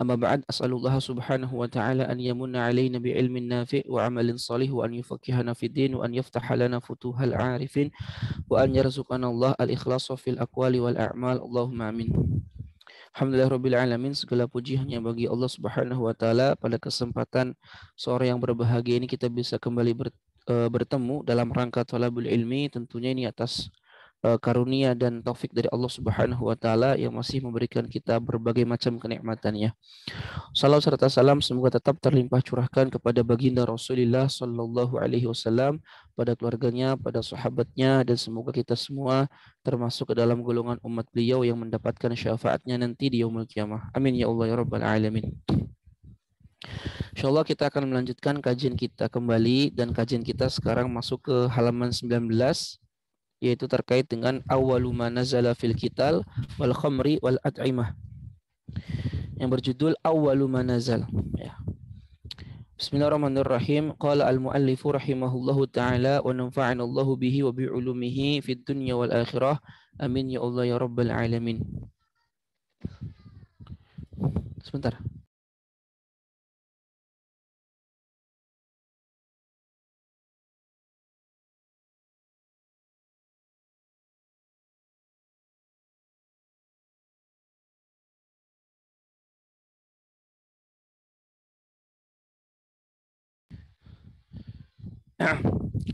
أما بعد أسأل الله سبحانه وتعالى أن يمن علينا بعلم نافع وعمل صالح وأن يفقهنا في الدين وأن يفتح لنا فتوح العارفين وأن يرزقنا الله الإخلاص في الأقوال والأعمال اللهم آمين Alhamdulillah Rabbil Alamin, segala puji hanya bagi Allah Subhanahu wa Ta'ala. Pada kesempatan sore yang berbahagia ini, kita bisa kembali ber, e, bertemu dalam rangka tolabul ilmi. Tentunya ini atas Eh, karunia dan taufik dari Allah Subhanahu wa taala yang masih memberikan kita berbagai macam kenikmatannya. Salam serta salam semoga tetap terlimpah curahkan kepada baginda Rasulullah sallallahu alaihi wasallam, pada keluarganya, pada sahabatnya dan semoga kita semua termasuk ke dalam golongan umat beliau yang mendapatkan syafaatnya nanti di yaumul kiamah. Amin ya Allah ya rabbal alamin. Insyaallah kita akan melanjutkan kajian kita kembali dan kajian kita sekarang masuk ke halaman 19 yaitu terkait dengan awaluma nazala fil kital wal khamri wal at'imah yang berjudul awaluma nazal ya Bismillahirrahmanirrahim. Qala al-muallifu rahimahullahu taala wa nafa'ana Allah bihi wa bi ulumihi fid dunya wal akhirah. Amin ya Allah ya rabbal alamin. Sebentar.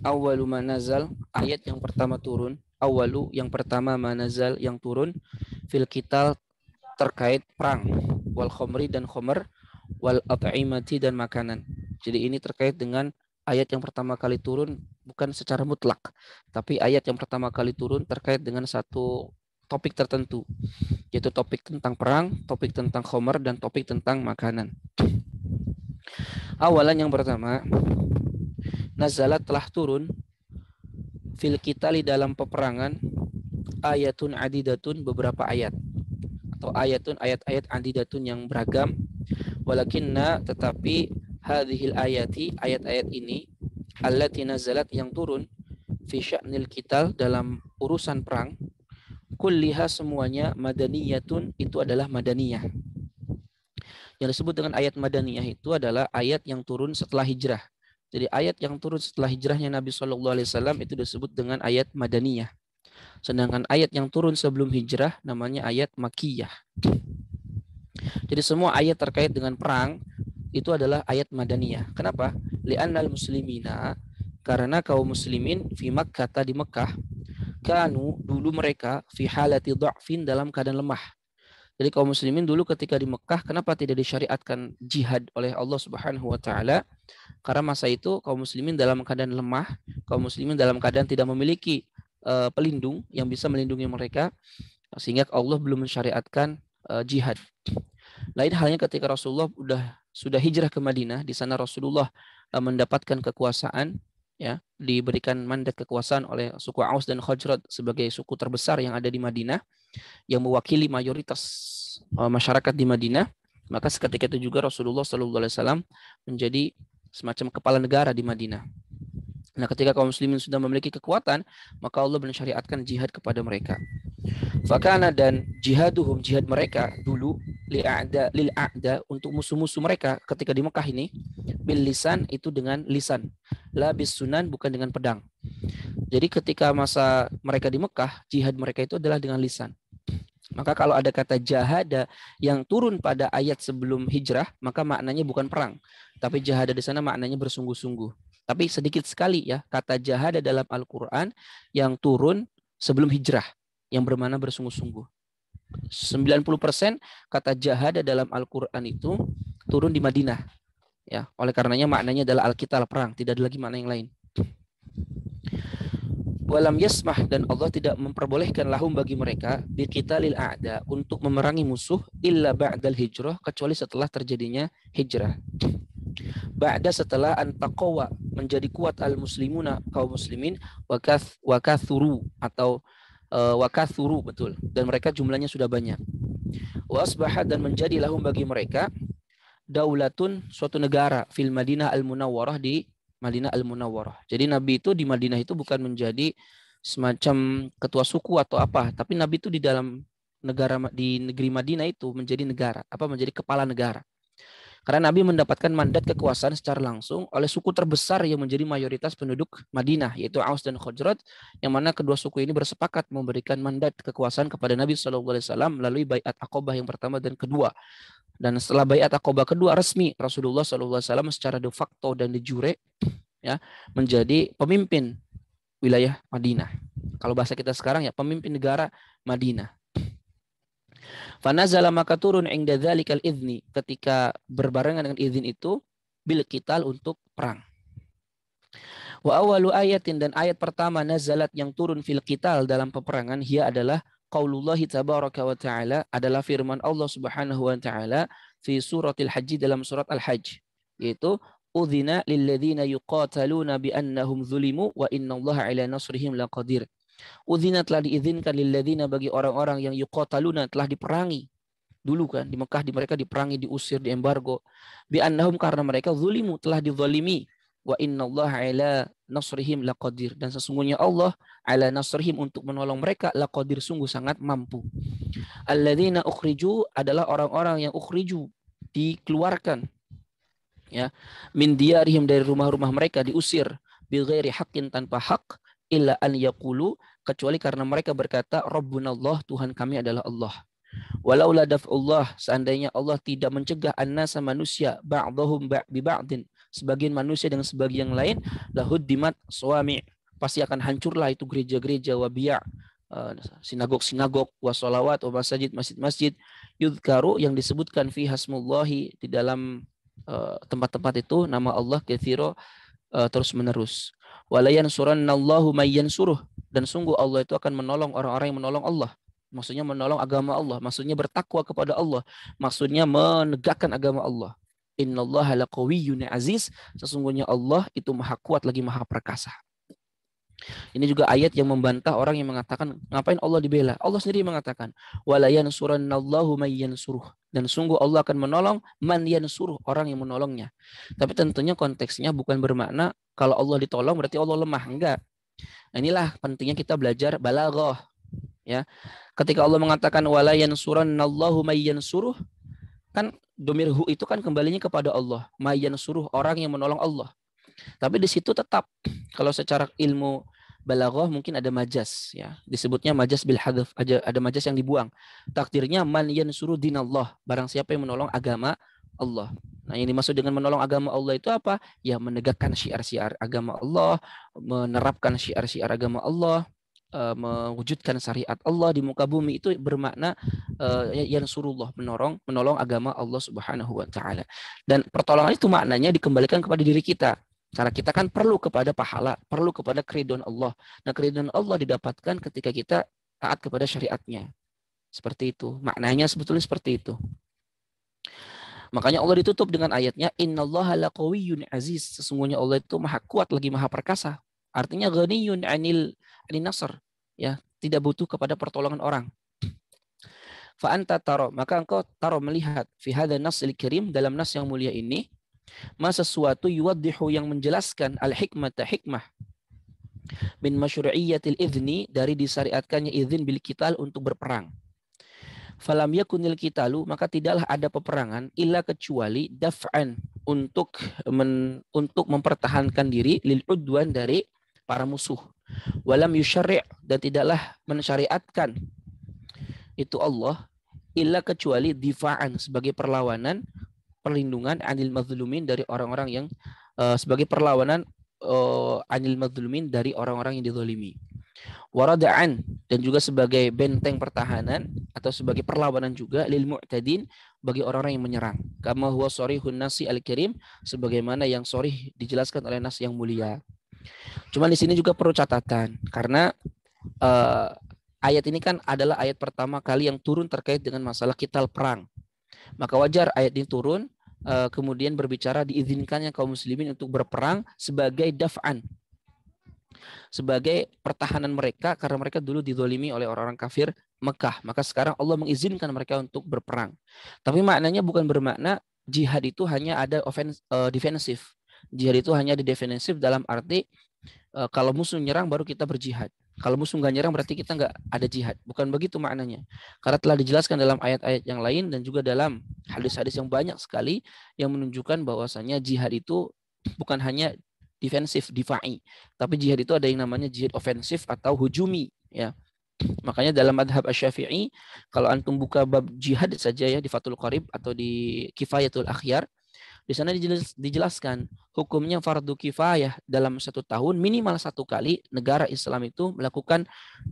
awalu manazal ayat yang pertama turun awalu yang pertama manazal yang turun fil kital terkait perang wal khomri dan khomer wal at'imati dan makanan jadi ini terkait dengan ayat yang pertama kali turun bukan secara mutlak tapi ayat yang pertama kali turun terkait dengan satu topik tertentu yaitu topik tentang perang topik tentang khomer dan topik tentang makanan awalan yang pertama nazalat telah turun fil kitali dalam peperangan ayatun adidatun beberapa ayat atau ayatun ayat-ayat adidatun yang beragam walakinna tetapi hadhil ayati ayat-ayat ini allati nazalat yang turun fi sya'nil kital dalam urusan perang kulliha semuanya madaniyatun itu adalah madaniyah yang disebut dengan ayat madaniyah itu adalah ayat yang turun setelah hijrah jadi ayat yang turun setelah hijrahnya Nabi Shallallahu Alaihi Wasallam itu disebut dengan ayat madaniyah. Sedangkan ayat yang turun sebelum hijrah namanya ayat makiyah. Jadi semua ayat terkait dengan perang itu adalah ayat madaniyah. Kenapa? Li'annal muslimina karena kaum muslimin fi Makkah di Mekah kanu dulu mereka fi halati dha'fin dalam keadaan lemah. Jadi kaum muslimin dulu ketika di Mekah kenapa tidak disyariatkan jihad oleh Allah Subhanahu wa taala? Karena masa itu kaum muslimin dalam keadaan lemah, kaum muslimin dalam keadaan tidak memiliki uh, pelindung yang bisa melindungi mereka sehingga Allah belum mensyariatkan uh, jihad. Lain halnya ketika Rasulullah sudah sudah hijrah ke Madinah, di sana Rasulullah uh, mendapatkan kekuasaan ya, diberikan mandat kekuasaan oleh suku Aus dan Khajrat sebagai suku terbesar yang ada di Madinah yang mewakili mayoritas uh, masyarakat di Madinah, maka seketika itu juga Rasulullah Sallallahu Alaihi Wasallam menjadi semacam kepala negara di Madinah. Nah, ketika kaum muslimin sudah memiliki kekuatan, maka Allah mensyariatkan jihad kepada mereka. Fakana dan jihaduhum jihad mereka dulu li'a'da lil'a'da untuk musuh-musuh mereka ketika di Mekah ini bil lisan itu dengan lisan. La bis sunan bukan dengan pedang. Jadi ketika masa mereka di Mekah, jihad mereka itu adalah dengan lisan. Maka kalau ada kata jahada yang turun pada ayat sebelum hijrah, maka maknanya bukan perang. Tapi jahada di sana maknanya bersungguh-sungguh. Tapi sedikit sekali ya kata jahada dalam Al-Quran yang turun sebelum hijrah. Yang bermakna bersungguh-sungguh. 90% kata jahada dalam Al-Quran itu turun di Madinah. ya Oleh karenanya maknanya adalah Alkitab perang. Tidak ada lagi makna yang lain walam yasmah dan Allah tidak memperbolehkan lahum bagi mereka kita lil a'da untuk memerangi musuh illa ba'dal hijrah kecuali setelah terjadinya hijrah. Ba'da setelah antaqawa menjadi kuat al muslimuna kaum muslimin wa wakathuru atau uh, wakathuru betul dan mereka jumlahnya sudah banyak. wasbahat dan menjadi lahum bagi mereka daulatun suatu negara fil Madinah al Munawwarah di Madinah Al-Munawwarah. Jadi Nabi itu di Madinah itu bukan menjadi semacam ketua suku atau apa, tapi Nabi itu di dalam negara di negeri Madinah itu menjadi negara, apa menjadi kepala negara. Karena Nabi mendapatkan mandat kekuasaan secara langsung oleh suku terbesar yang menjadi mayoritas penduduk Madinah, yaitu Aus dan Khazraj, yang mana kedua suku ini bersepakat memberikan mandat kekuasaan kepada Nabi Alaihi Wasallam melalui bayat akobah yang pertama dan kedua. Dan setelah bayat akobah kedua resmi, Rasulullah Alaihi Wasallam secara de facto dan de jure ya, menjadi pemimpin wilayah Madinah. Kalau bahasa kita sekarang ya pemimpin negara Madinah. Fanazala maka turun engda dzalikal idni ketika berbarengan dengan izin itu bil kital untuk perang. Wa awalu ayatin dan ayat pertama nazalat yang turun fil kital dalam peperangan ia adalah qaulullahi tabaraka wa taala adalah firman Allah Subhanahu wa taala fi suratil haji dalam surat al-hajj yaitu udhina lilladzina yuqataluna bi annahum zulimu wa inna allaha ala nasrihim laqadir Uzina telah diizinkan lilladina bagi orang-orang yang Yukotaluna telah diperangi. Dulu kan di Mekah di mereka diperangi, diusir, diembargo. Bi annahum karena mereka zulimu telah dizalimi. Wa inna Allah ala nasrihim laqadir dan sesungguhnya Allah ala nasrihim untuk menolong mereka laqadir sungguh sangat mampu. Alladzina ukhriju adalah orang-orang yang ukhriju dikeluarkan ya min diarihim dari rumah-rumah mereka diusir bi ghairi haqqin tanpa hak illa an yaqulu kecuali karena mereka berkata rabbunallah Tuhan kami adalah Allah. Walau la Allah seandainya Allah tidak mencegah annasa manusia ba'dhum bi ba'din sebagian manusia dengan sebagian lain dimat suami pasti akan hancurlah itu gereja-gereja wabiya eh, sinagog-sinagog wasolawat wa masjid masjid-masjid yudkaru yang disebutkan fi hasmullahi di dalam eh, tempat-tempat itu nama Allah kathiro eh, terus menerus walayansurannallahu suruh dan sungguh Allah itu akan menolong orang-orang yang menolong Allah. Maksudnya menolong agama Allah, maksudnya bertakwa kepada Allah, maksudnya menegakkan agama Allah. Innallaha laqawiyyun aziz, sesungguhnya Allah itu maha kuat lagi maha perkasa. Ini juga ayat yang membantah orang yang mengatakan ngapain Allah dibela? Allah sendiri mengatakan wala Nallahu may suruh dan sungguh Allah akan menolong man suruh orang yang menolongnya. Tapi tentunya konteksnya bukan bermakna kalau Allah ditolong berarti Allah lemah, enggak. Nah, inilah pentingnya kita belajar balaghah ya. Ketika Allah mengatakan wala Nallahu may suruh, kan domir itu kan kembalinya kepada Allah. May suruh orang yang menolong Allah. Tapi di situ tetap kalau secara ilmu balaghah mungkin ada majas ya. Disebutnya majas bil hadaf, ada, ada majas yang dibuang. Takdirnya man yansuru dinallah, barang siapa yang menolong agama Allah. Nah, yang dimaksud dengan menolong agama Allah itu apa? Ya menegakkan syiar-syiar agama Allah, menerapkan syiar-syiar agama Allah, eh, mewujudkan syariat Allah di muka bumi itu bermakna uh, eh, suruh surullah menolong menolong agama Allah Subhanahu wa taala. Dan pertolongan itu maknanya dikembalikan kepada diri kita. Karena kita kan perlu kepada pahala, perlu kepada keridhaan Allah. Nah, keridhaan Allah didapatkan ketika kita taat kepada syariatnya. Seperti itu. Maknanya sebetulnya seperti itu. Makanya Allah ditutup dengan ayatnya Inna laqawiyyun aziz. Sesungguhnya Allah itu maha kuat lagi maha perkasa. Artinya ghaniyun anil anil nasr, ya, tidak butuh kepada pertolongan orang. Fa anta taro, maka engkau taro melihat fi hadha nasil kirim dalam nas yang mulia ini masa sesuatu yuwaddihu yang menjelaskan al-hikmata hikmah min masyru'iyatil idzni dari disyariatkannya izin bil qital untuk berperang. Falam yakunil qitalu maka tidaklah ada peperangan illa kecuali daf'an untuk men, untuk mempertahankan diri lil udwan dari para musuh. Walam yusyari' dan tidaklah mensyariatkan itu Allah illa kecuali difa'an sebagai perlawanan perlindungan anil mazlumin dari orang-orang yang uh, sebagai perlawanan uh, anil mazlumin dari orang-orang yang dizalimi. Warada'an dan juga sebagai benteng pertahanan atau sebagai perlawanan juga lil mu'tadin bagi orang-orang yang menyerang. Kama huwa sharihun nasi al karim sebagaimana yang sharih dijelaskan oleh nas yang mulia. Cuma di sini juga perlu catatan karena uh, ayat ini kan adalah ayat pertama kali yang turun terkait dengan masalah kital perang maka wajar ayat ini turun eh, kemudian berbicara diizinkannya kaum muslimin untuk berperang sebagai daf'an sebagai pertahanan mereka karena mereka dulu didolimi oleh orang-orang kafir Mekah. Maka sekarang Allah mengizinkan mereka untuk berperang. Tapi maknanya bukan bermakna jihad itu hanya ada offense, eh, defensif. Jihad itu hanya di defensif dalam arti eh, kalau musuh menyerang baru kita berjihad. Kalau musuh nggak nyerang berarti kita nggak ada jihad. Bukan begitu maknanya. Karena telah dijelaskan dalam ayat-ayat yang lain dan juga dalam hadis-hadis yang banyak sekali yang menunjukkan bahwasannya jihad itu bukan hanya defensif, difa'i. Tapi jihad itu ada yang namanya jihad ofensif atau hujumi. ya Makanya dalam madhab Asy-Syafi'i, kalau antum buka bab jihad saja ya di Fatul Qarib atau di Kifayatul Akhyar, di sana dijelaskan hukumnya fardu kifayah dalam satu tahun minimal satu kali negara Islam itu melakukan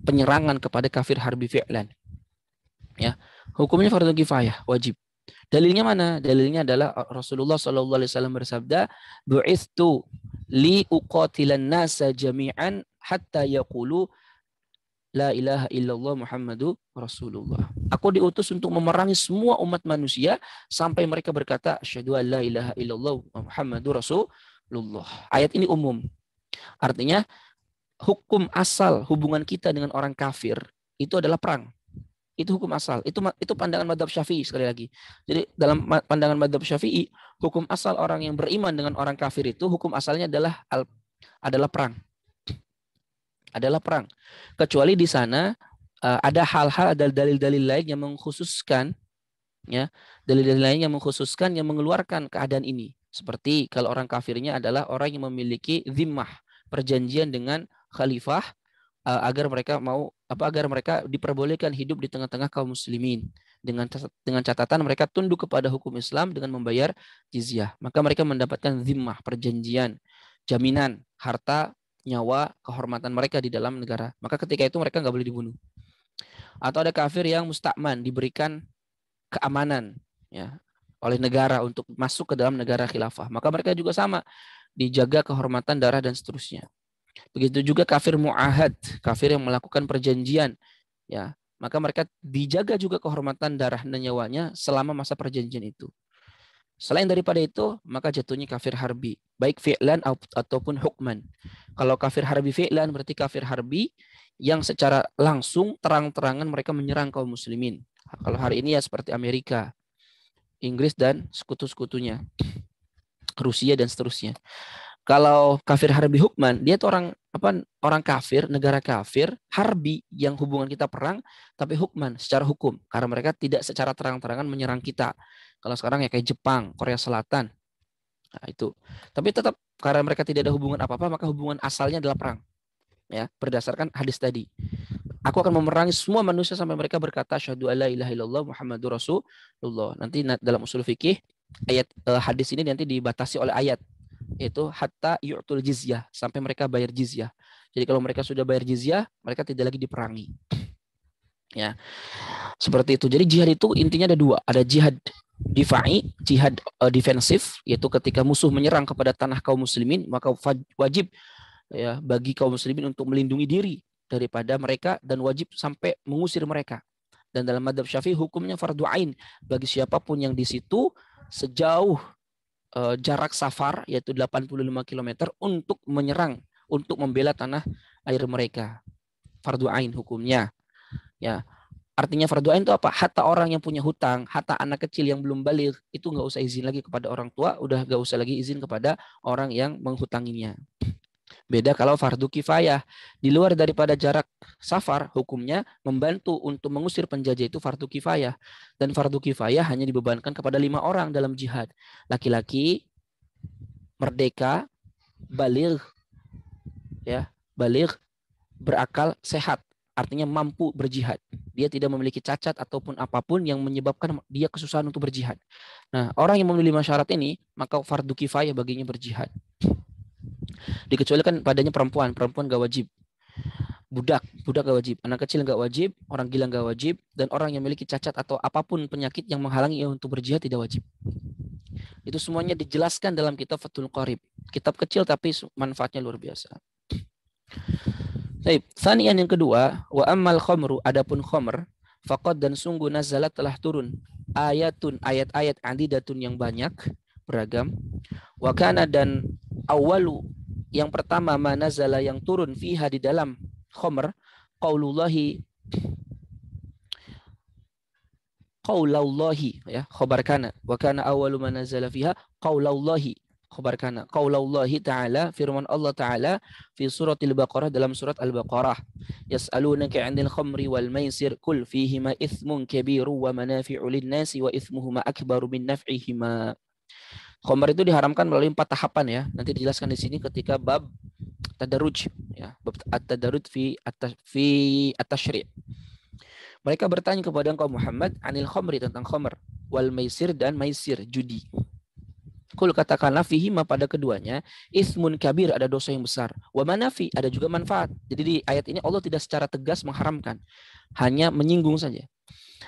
penyerangan kepada kafir harbi fi'lan. Ya, hukumnya fardu kifayah wajib. Dalilnya mana? Dalilnya adalah Rasulullah saw Alaihi Wasallam bersabda, "Bu'istu li uqatilan nasa jami'an hatta yaqulu La ilaha illallah Muhammadu Rasulullah. Aku diutus untuk memerangi semua umat manusia sampai mereka berkata asyhadu an la ilaha illallah Muhammadu Rasulullah. Ayat ini umum. Artinya hukum asal hubungan kita dengan orang kafir itu adalah perang. Itu hukum asal. Itu itu pandangan madhab syafi'i sekali lagi. Jadi dalam pandangan madhab syafi'i, hukum asal orang yang beriman dengan orang kafir itu hukum asalnya adalah adalah perang adalah perang. Kecuali di sana eh, ada hal-hal ada dalil-dalil lain yang mengkhususkan ya, dalil-dalil lain yang mengkhususkan yang mengeluarkan keadaan ini. Seperti kalau orang kafirnya adalah orang yang memiliki zimmah, perjanjian dengan khalifah eh, agar mereka mau apa agar mereka diperbolehkan hidup di tengah-tengah kaum muslimin dengan dengan catatan mereka tunduk kepada hukum Islam dengan membayar jizyah. Maka mereka mendapatkan zimmah, perjanjian, jaminan harta nyawa, kehormatan mereka di dalam negara. Maka ketika itu mereka nggak boleh dibunuh. Atau ada kafir yang mustakman diberikan keamanan ya oleh negara untuk masuk ke dalam negara khilafah. Maka mereka juga sama dijaga kehormatan darah dan seterusnya. Begitu juga kafir muahad, kafir yang melakukan perjanjian ya. Maka mereka dijaga juga kehormatan darah dan nyawanya selama masa perjanjian itu. Selain daripada itu, maka jatuhnya kafir harbi, baik fi'lan ataupun hukman. Kalau kafir harbi fi'lan berarti kafir harbi yang secara langsung terang-terangan mereka menyerang kaum muslimin. Kalau hari ini ya seperti Amerika, Inggris dan sekutu-sekutunya, Rusia dan seterusnya. Kalau kafir harbi hukman, dia itu orang apa orang kafir, negara kafir, harbi yang hubungan kita perang, tapi hukman secara hukum karena mereka tidak secara terang-terangan menyerang kita. Kalau sekarang ya kayak Jepang, Korea Selatan. Nah, itu. Tapi tetap karena mereka tidak ada hubungan apa-apa, maka hubungan asalnya adalah perang. Ya, berdasarkan hadis tadi. Aku akan memerangi semua manusia sampai mereka berkata syahadu alla ilaha illallah Muhammadur Rasulullah. Nanti dalam usul fikih ayat eh, hadis ini nanti dibatasi oleh ayat yaitu hatta yu'tul jizyah sampai mereka bayar jizyah. Jadi kalau mereka sudah bayar jizyah, mereka tidak lagi diperangi. Ya. Seperti itu. Jadi jihad itu intinya ada dua, ada jihad difa'i, jihad uh, defensif yaitu ketika musuh menyerang kepada tanah kaum muslimin, maka wajib ya bagi kaum muslimin untuk melindungi diri daripada mereka dan wajib sampai mengusir mereka. Dan dalam madhab syafi'i hukumnya fardu ain bagi siapapun yang di situ sejauh Eh, jarak safar yaitu 85 km untuk menyerang untuk membela tanah air mereka. Fardu ain hukumnya. Ya. Artinya fardu ain itu apa? Hatta orang yang punya hutang, hatta anak kecil yang belum balik itu nggak usah izin lagi kepada orang tua, udah nggak usah lagi izin kepada orang yang menghutanginya. Beda kalau fardu kifayah. Di luar daripada jarak safar, hukumnya membantu untuk mengusir penjajah itu fardu kifayah. Dan fardu kifayah hanya dibebankan kepada lima orang dalam jihad. Laki-laki, merdeka, balir, ya, balir, berakal, sehat. Artinya mampu berjihad. Dia tidak memiliki cacat ataupun apapun yang menyebabkan dia kesusahan untuk berjihad. Nah, orang yang memenuhi lima syarat ini, maka fardu kifayah baginya berjihad dikecualikan kan padanya perempuan perempuan gak wajib budak budak gak wajib anak kecil gak wajib orang gila gak wajib dan orang yang memiliki cacat atau apapun penyakit yang menghalangi ia untuk berjihad tidak wajib itu semuanya dijelaskan dalam kitab Fathul Qarib kitab kecil tapi manfaatnya luar biasa Baik, sanian yang kedua, wa ammal khomru adapun khomr fakot dan sungguh nazalat telah turun ayatun ayat-ayat adidatun yang banyak beragam wakana dan awalu Yang pertama mana zala yang turun fiha di dalam khomer qaulullahi qaulallahi ya khobar kana wa kana awwalu manazala fiha qaulallahi khobar kana qaulallahi ta'ala firman Allah ta'ala fi al baqarah dalam surat al-baqarah yas'alunaka 'anil khamri wal maisir kul fihi ma ithmun kabiru wa manafi'u lin-nasi wa ithmuhuma akbaru min naf'ihima Khomer itu diharamkan melalui empat tahapan ya. Nanti dijelaskan di sini ketika bab tadaruj ya, bab at-tadaruj fi atas fi at syri. Mereka bertanya kepada engkau Muhammad anil khomri tentang khomer wal maisir dan maisir judi. Kul katakanlah fihima pada keduanya ismun kabir ada dosa yang besar. Wa manafi ada juga manfaat. Jadi di ayat ini Allah tidak secara tegas mengharamkan, hanya menyinggung saja.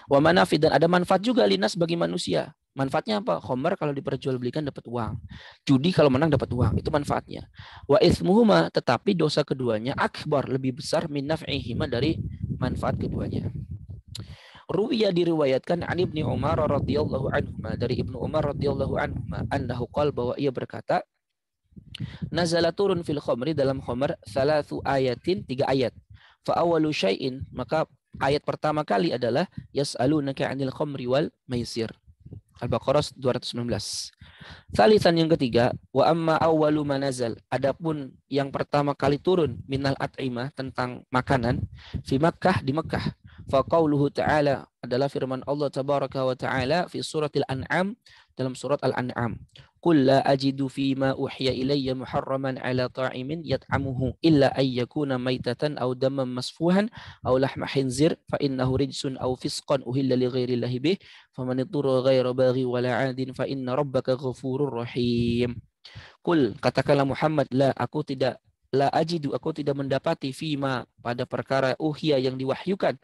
Wa manafi dan ada manfaat juga linas bagi manusia. Manfaatnya apa? Khomer kalau diperjualbelikan dapat uang. Judi kalau menang dapat uang. Itu manfaatnya. Wa ismuhuma tetapi dosa keduanya akbar lebih besar min naf'ihima dari manfaat keduanya. Ruwiya diriwayatkan an Ibnu Umar radhiyallahu anhu dari Ibnu Umar radhiyallahu anhu annahu qala bahwa ia berkata Nazala turun fil khomri dalam khomer salatu ayatin tiga ayat. Fa awalu syai'in maka ayat pertama kali adalah yas'alunaka 'anil khomri wal maisir Al-Baqarah 219. Salisan yang ketiga, wa amma awwalu manazal. Adapun yang pertama kali turun minal at'imah tentang makanan fi Makkah di Makkah. Fa qauluhu ta'ala adalah firman Allah tabaraka wa ta'ala fi suratil An'am dalam surat Al-An'am. Qul la ajidu fi ma uhiya ilayya muharraman ala ta'imin yat'amuhu illa ay yakuna maitatan aw daman masfuhan aw lahma khinzir fa innahu rijsun aw fisqan uhilla li ghairillahi bih faman iddura ghaira baghi wala 'adin fa inna rabbaka ghafurur rahim. Qul katakanlah Muhammad la aku tidak la ajidu aku tidak mendapati fima pada perkara uhiya yang diwahyukan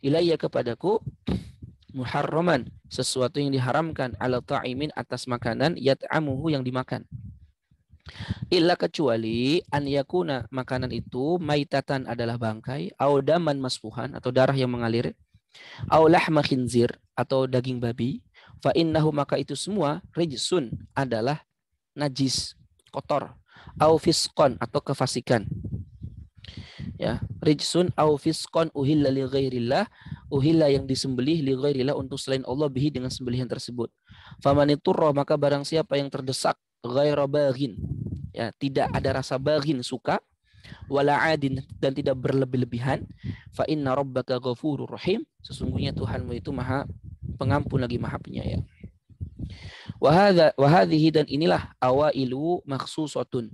ilayya kepadaku muharraman, sesuatu yang diharamkan ala ta'imin atas makanan yat'amuhu yang dimakan. Illa kecuali an yakuna makanan itu maitatan adalah bangkai, au daman masfuhan atau darah yang mengalir, au lahma khinzir atau daging babi, fa innahu maka itu semua rijsun adalah najis, kotor, au fiskon atau kefasikan ya rijsun au fiskon uhilla li ghairillah uhilla yang disembelih li ghairillah untuk selain Allah bihi dengan sembelihan tersebut itturra maka barang siapa yang terdesak ghaira baghin ya tidak ada rasa baghin suka wala adin dan tidak berlebih-lebihan fa inna rabbaka ghafurur rahim sesungguhnya Tuhanmu itu maha pengampun lagi maha penyayang wahadha wahadhihi dan inilah awailu maksusatun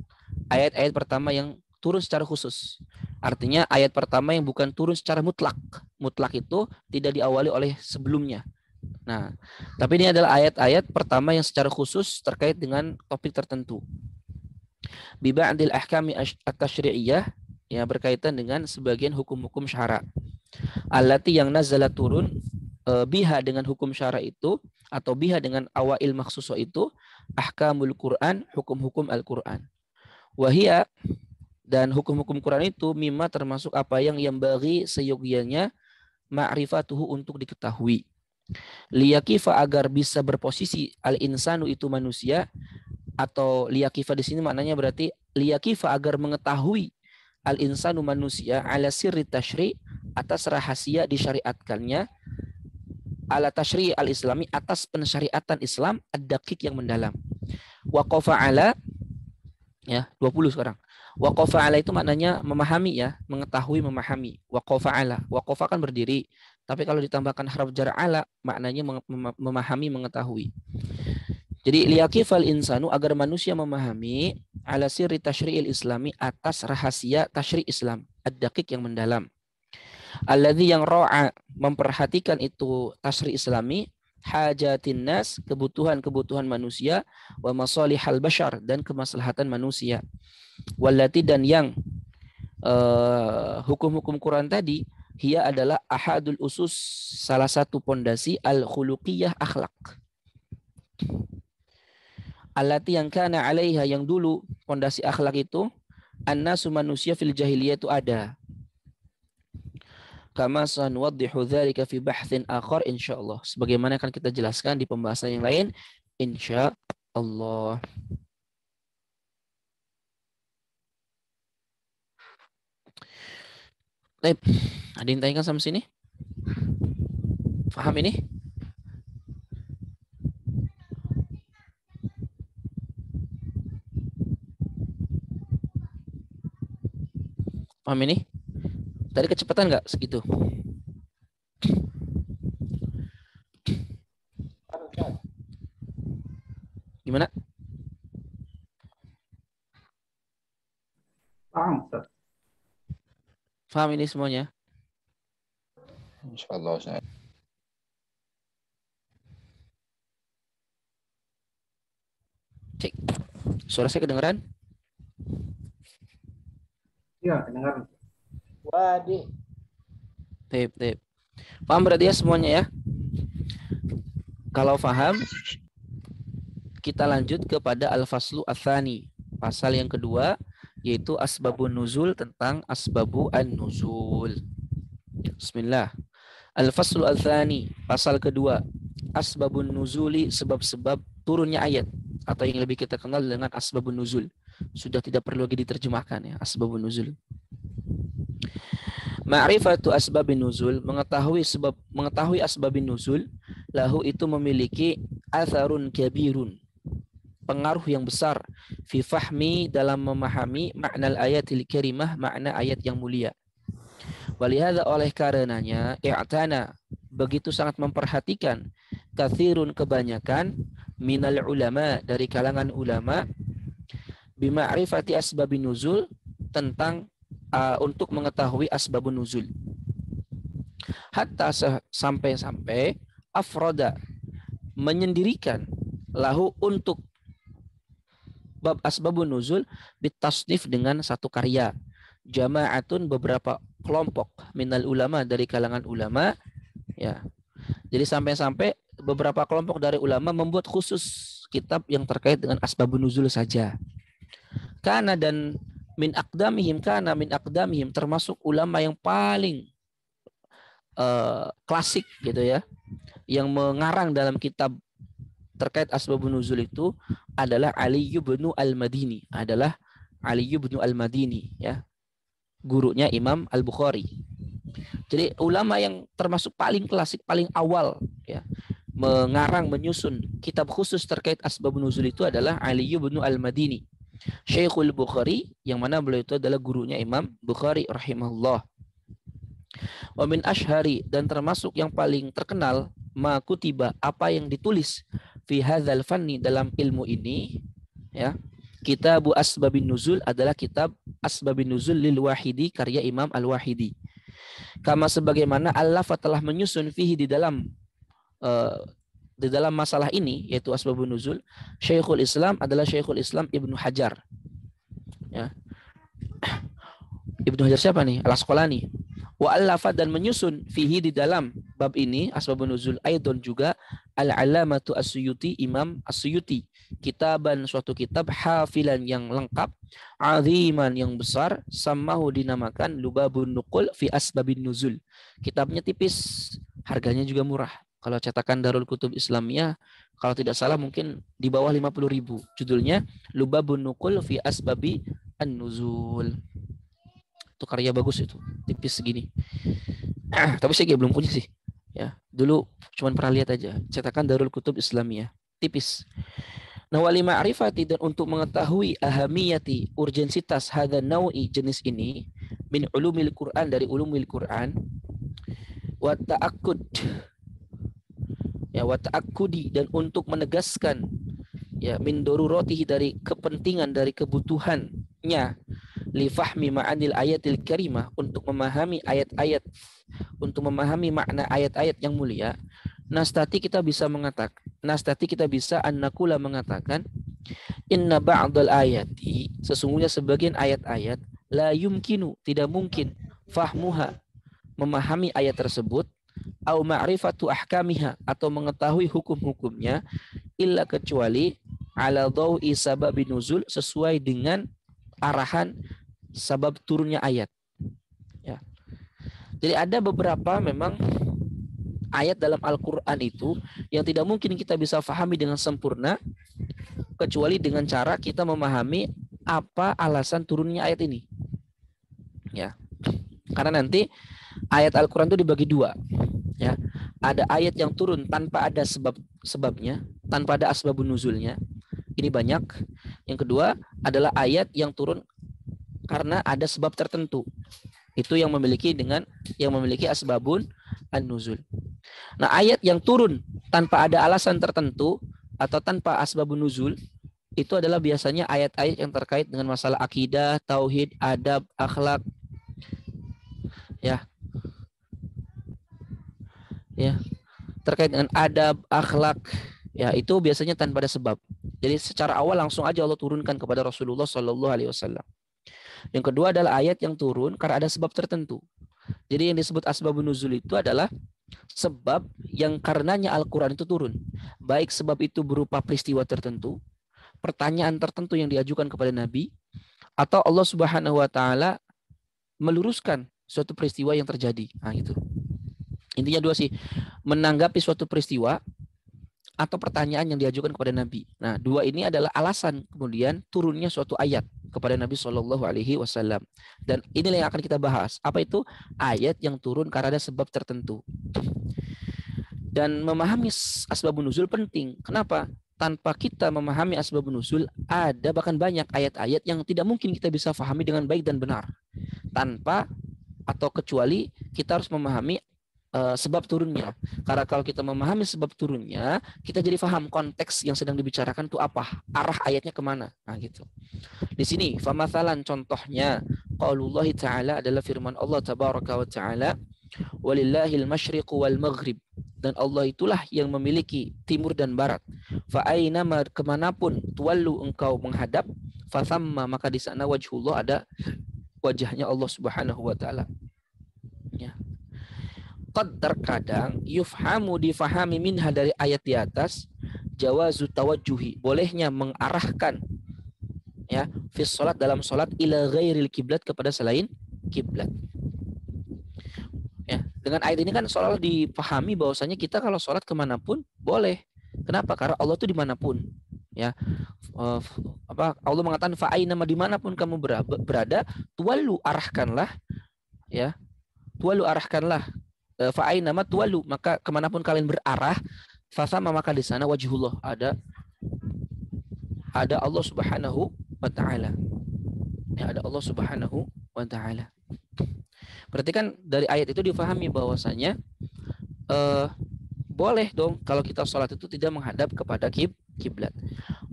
ayat-ayat pertama yang turun secara khusus. Artinya ayat pertama yang bukan turun secara mutlak. Mutlak itu tidak diawali oleh sebelumnya. Nah, tapi ini adalah ayat-ayat pertama yang secara khusus terkait dengan topik tertentu. adil ahkami at-tashri'iyah yang berkaitan dengan sebagian hukum-hukum syara. Alati yang nazala turun e, biha dengan hukum syara itu atau biha dengan awal maksuso itu ahkamul Quran, hukum-hukum Al-Quran. Wahia dan hukum-hukum Quran itu mima termasuk apa yang yang bagi seyogianya ma'rifatuhu untuk diketahui. Liyakifa agar bisa berposisi al-insanu itu manusia atau liyakifa di sini maknanya berarti liyakifa agar mengetahui al-insanu manusia ala sirri tashri atas rahasia disyariatkannya ala tashri al-islami atas pensyariatan Islam ad-daqiq yang mendalam. Waqafa ala ya 20 sekarang. Waqafa ala itu maknanya memahami ya, mengetahui, memahami. Waqafa ala. Waqafa kan berdiri, tapi kalau ditambahkan harf jar ala maknanya memahami, mengetahui. Jadi liyaqifal insanu agar manusia memahami ala sirri tasyri'il islami atas rahasia tasyri' Islam, ad-daqiq yang mendalam. Alladzi yang ro'a memperhatikan itu tasri islami hajatin nas, kebutuhan-kebutuhan manusia, wa masalihal bashar dan kemaslahatan manusia. Walati dan yang eh, hukum-hukum uh, Quran tadi ia adalah ahadul usus salah satu pondasi al khuluqiyah akhlak. Alati yang kana alaiha yang dulu pondasi akhlak itu annasu manusia fil jahiliyah itu ada kama sanuwaddihu dzalika fi bahthin akhar insyaallah. Sebagaimana akan kita jelaskan di pembahasan yang lain insyaallah. Baik, ada yang tanyakan sama sini? Faham ini? Paham ini? Tadi kecepatan nggak segitu? Gimana? Paham, Paham ini semuanya? Insyaallah, Ustaz. Cek. Suara saya kedengeran? Iya, kedengeran. Wadi. Tip, tip. Paham berarti ya semuanya ya? Kalau paham, kita lanjut kepada al-faslu athani. Pasal yang kedua, yaitu asbabun nuzul tentang asbabu an-nuzul. Bismillah. Al-faslu Athani pasal kedua. Asbabun nuzuli, sebab-sebab turunnya ayat. Atau yang lebih kita kenal dengan asbabun nuzul. Sudah tidak perlu lagi diterjemahkan ya, asbabun nuzul. Ma'rifatu asbabin nuzul, mengetahui sebab mengetahui asbabin nuzul, lahu itu memiliki atharun kabirun. Pengaruh yang besar fi fahmi dalam memahami makna ayatil karimah, makna ayat yang mulia. Walihada oleh karenanya i'tana begitu sangat memperhatikan kathirun kebanyakan minal ulama dari kalangan ulama bima'rifati asbabin nuzul tentang uh, untuk mengetahui asbabun nuzul. Hatta sampai-sampai afroda menyendirikan lahu untuk bab asbabun nuzul bitasnif dengan satu karya jamaatun beberapa kelompok minal ulama dari kalangan ulama ya jadi sampai-sampai beberapa kelompok dari ulama membuat khusus kitab yang terkait dengan asbabun nuzul saja karena dan min akdamihim kana min akdamihim termasuk ulama yang paling uh, klasik gitu ya yang mengarang dalam kitab terkait asbab nuzul itu adalah Ali bin Al-Madini adalah Ali bin Al-Madini ya gurunya Imam Al-Bukhari jadi ulama yang termasuk paling klasik paling awal ya mengarang menyusun kitab khusus terkait asbab nuzul itu adalah Ali bin Al-Madini Syekhul Bukhari yang mana beliau itu adalah gurunya Imam Bukhari rahimahullah. Wa min ashari dan termasuk yang paling terkenal ma kutiba apa yang ditulis fi hadzal fanni dalam ilmu ini ya. Kitabu Asbabin Nuzul adalah kitab Asbabin Nuzul lil Wahidi karya Imam Al-Wahidi. Kama sebagaimana Allah telah menyusun fihi di dalam uh, di dalam masalah ini yaitu asbabun nuzul Syekhul Islam adalah Syekhul Islam Ibnu Hajar ya Ibnu Hajar siapa nih Al Asqalani wa alafa dan menyusun fihi di dalam bab ini asbabun nuzul aidon juga al alamatu asyuti imam asyuti kitaban suatu kitab hafilan yang lengkap aziman yang besar samahu dinamakan lubabun nukul fi asbabin nuzul kitabnya tipis harganya juga murah kalau cetakan Darul Kutub Islamiyah, kalau tidak salah mungkin di bawah 50 ribu. Judulnya Lubabun Nukul fi Asbabi An-Nuzul. Itu karya bagus itu, tipis segini. tapi saya belum punya sih. Ya, dulu cuman pernah lihat aja. Cetakan Darul Kutub Islamiyah, tipis. Nah, wali ma'rifati dan untuk mengetahui ahamiyati, urgensitas hada naw'i jenis ini min ulumil Qur'an dari ulumil Qur'an wa ta'akkud ya wataakudi dan untuk menegaskan ya min daruratihi dari kepentingan dari kebutuhannya li fahmi ma'anil ayatil karimah untuk memahami ayat-ayat untuk memahami makna ayat-ayat yang mulia nastati kita bisa mengatakan nastati kita bisa annakula mengatakan inna ba'dal ayati sesungguhnya sebagian ayat-ayat la yumkinu tidak mungkin fahmuha memahami ayat tersebut au ma'rifatu ahkamiha atau mengetahui hukum-hukumnya illa kecuali ala dawi sabab nuzul sesuai dengan arahan sabab turunnya ayat. Ya. Jadi ada beberapa memang ayat dalam Al-Qur'an itu yang tidak mungkin kita bisa fahami dengan sempurna kecuali dengan cara kita memahami apa alasan turunnya ayat ini. Ya. Karena nanti ayat Al-Qur'an itu dibagi dua ya ada ayat yang turun tanpa ada sebab sebabnya tanpa ada asbabun nuzulnya ini banyak yang kedua adalah ayat yang turun karena ada sebab tertentu itu yang memiliki dengan yang memiliki asbabun an-nuzul nah ayat yang turun tanpa ada alasan tertentu atau tanpa asbabun nuzul itu adalah biasanya ayat-ayat yang terkait dengan masalah akidah, tauhid, adab, akhlak. Ya, ya terkait dengan adab akhlak ya itu biasanya tanpa ada sebab jadi secara awal langsung aja Allah turunkan kepada Rasulullah Shallallahu Alaihi Wasallam yang kedua adalah ayat yang turun karena ada sebab tertentu jadi yang disebut asbabunuzul nuzul itu adalah sebab yang karenanya Al-Quran itu turun. Baik sebab itu berupa peristiwa tertentu, pertanyaan tertentu yang diajukan kepada Nabi, atau Allah Subhanahu wa Ta'ala meluruskan suatu peristiwa yang terjadi. Nah, gitu. Intinya dua sih, menanggapi suatu peristiwa atau pertanyaan yang diajukan kepada Nabi. Nah, dua ini adalah alasan kemudian turunnya suatu ayat kepada Nabi Shallallahu Alaihi Wasallam. Dan inilah yang akan kita bahas. Apa itu ayat yang turun karena ada sebab tertentu. Dan memahami asbabun nuzul penting. Kenapa? Tanpa kita memahami asbabun nuzul, ada bahkan banyak ayat-ayat yang tidak mungkin kita bisa fahami dengan baik dan benar. Tanpa atau kecuali kita harus memahami uh, sebab turunnya. Karena kalau kita memahami sebab turunnya, kita jadi paham konteks yang sedang dibicarakan itu apa, arah ayatnya kemana. Nah, gitu. Di sini, famathalan contohnya, qaulullah ta'ala adalah firman Allah tabaraka wa ta'ala, walillahil masyriqu wal maghrib dan Allah itulah yang memiliki timur dan barat. Fa'aina kemanapun tuallu engkau menghadap, fasamma maka di sana wajhullah ada wajahnya Allah Subhanahu wa taala. Ya qad terkadang yufhamu difahami minha dari ayat di atas jawazu tawajjuhi bolehnya mengarahkan ya fi salat dalam salat ila ghairil kiblat kepada selain kiblat ya dengan ayat ini kan solat dipahami bahwasanya kita kalau salat kemanapun boleh kenapa karena Allah tuh dimanapun ya uh, apa Allah mengatakan fa'aina dimanapun kamu berada tuwalu arahkanlah ya tuwalu arahkanlah Eh, Fa'ain nama tuwalu maka kemanapun kalian berarah fasa maka di sana wajhullah ada ada Allah Subhanahu wa taala. Ya, ada Allah Subhanahu wa taala. Berarti kan dari ayat itu difahami bahwasanya uh, boleh dong kalau kita sholat itu tidak menghadap kepada kib kiblat.